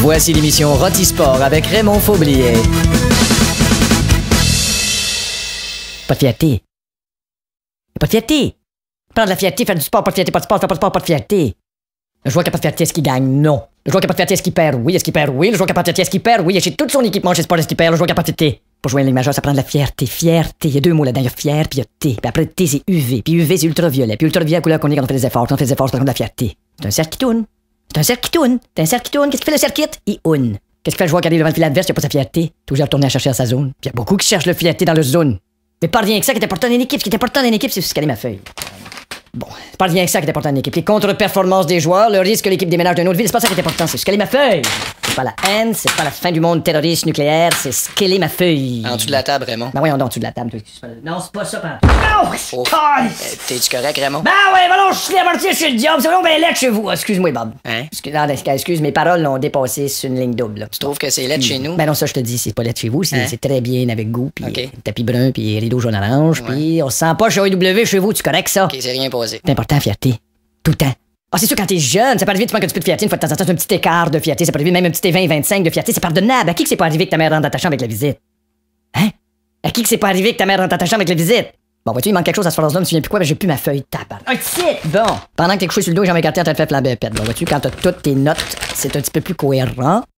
Voici l'émission Rotisport avec Raymond Faublier. Pas de fierté. Pas de fierté. Prendre de la fierté, faire du sport, pas de fierté, pas de sport, pas de sport, pas de fierté. Le joueur qui n'a pas de fierté, est-ce qu'il gagne? Non. Le joueur qui n'a pas de fierté, est-ce qu'il perd? Oui. Est-ce qu'il perd? Oui. Le joueur qui a pas de fierté, est-ce qu'il perd? Oui. Et chez tout son équipement, chez Sport, est-ce qu'il perd? Le joueur qui n'a pas de fierté. Pour jouer à ligne majeure, ça prend de la fierté. Fierté. Il y a deux mots là-dedans. Il y a fier, puis il y a T. Puis après T, c'est UV. Puis UV, c'est ultraviolet. Puis ultraviolet, couleur qu'on est quand on fait des efforts. on fait des efforts, on la fierté. C'est un cercle qui tourne. C'est un cercle qui tourne. C'est un cercle qui tourne. Qu'est-ce qu'il fait le circuit? Il oune. Qu'est-ce que fait le joueur qui arrive devant le filet adverse qui a pas sa fierté? Toujours retourner à chercher à sa zone. Puis il y a beaucoup qui cherchent le fierté dans leur zone. Mais pas rien que ça qui est important d'une équipe. Ce qui est important d'une équipe, c'est ce qu'elle ma feuille. Bon, c'est pas rien que ça qui est important d'une équipe. Les contre-performances des joueurs, le risque que l'équipe déménage d'une autre ville, c'est pas ça qui est important, c'est ce qu'elle ma feuille c'est pas la haine, c'est pas la fin du monde terroriste nucléaire, c'est scaler ma feuille. En dessous de la table, Raymond. Ben oui, en dessous de la table. Non, c'est pas ça, par oh. euh, T'es-tu correct, Raymond? Ben oui, ben non, je suis la chez le diable, c'est bon, ben lettre chez vous. Ah, excuse-moi, Bob. Hein? Ah, ben, excuse, mes paroles l'ont dépassé sur une ligne double. Tu trouves que c'est lettre chez nous? Ben non, ça, je te dis, c'est pas lettre chez vous, hein? c'est très bien avec goût, puis euh, tapis brun, puis rideau jaune-orange, puis on se sent pas chez OIW chez vous, tu correct ça? Ok, c'est rien posé. C'est important, fierté. Tout le temps. Ah, c'est sûr, quand t'es jeune, ça peut arriver, tu manques un petit peu de fierté, une fois de temps en temps, un petit écart de fierté, ça peut arriver même un petit 20-25 de fierté, c'est pardonnable. À qui que c'est pas arrivé que ta mère rentre dans avec la visite? Hein? À qui que c'est pas arrivé que ta mère rentre dans avec la visite? Bon, vois-tu, il manque quelque chose à ce phrase-là, je me souviens plus quoi, mais j'ai plus ma feuille de tape. Un titre! Bon, pendant que t'es couché sur le dos, j'ai mes cartes à te faire flamber pète. Bon, vois-tu, quand t'as toutes tes notes, c'est un petit peu plus cohérent.